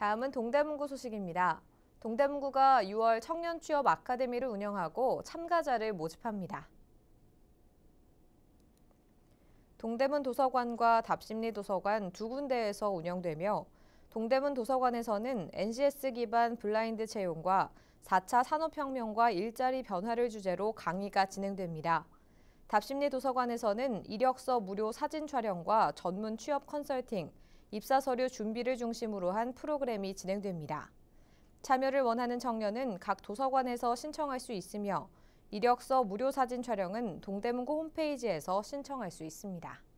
다음은 동대문구 소식입니다. 동대문구가 6월 청년 취업 아카데미를 운영하고 참가자를 모집합니다. 동대문 도서관과 답심리 도서관 두 군데에서 운영되며 동대문 도서관에서는 NCS 기반 블라인드 채용과 4차 산업혁명과 일자리 변화를 주제로 강의가 진행됩니다. 답심리 도서관에서는 이력서 무료 사진 촬영과 전문 취업 컨설팅, 입사 서류 준비를 중심으로 한 프로그램이 진행됩니다. 참여를 원하는 청년은 각 도서관에서 신청할 수 있으며 이력서 무료 사진 촬영은 동대문구 홈페이지에서 신청할 수 있습니다.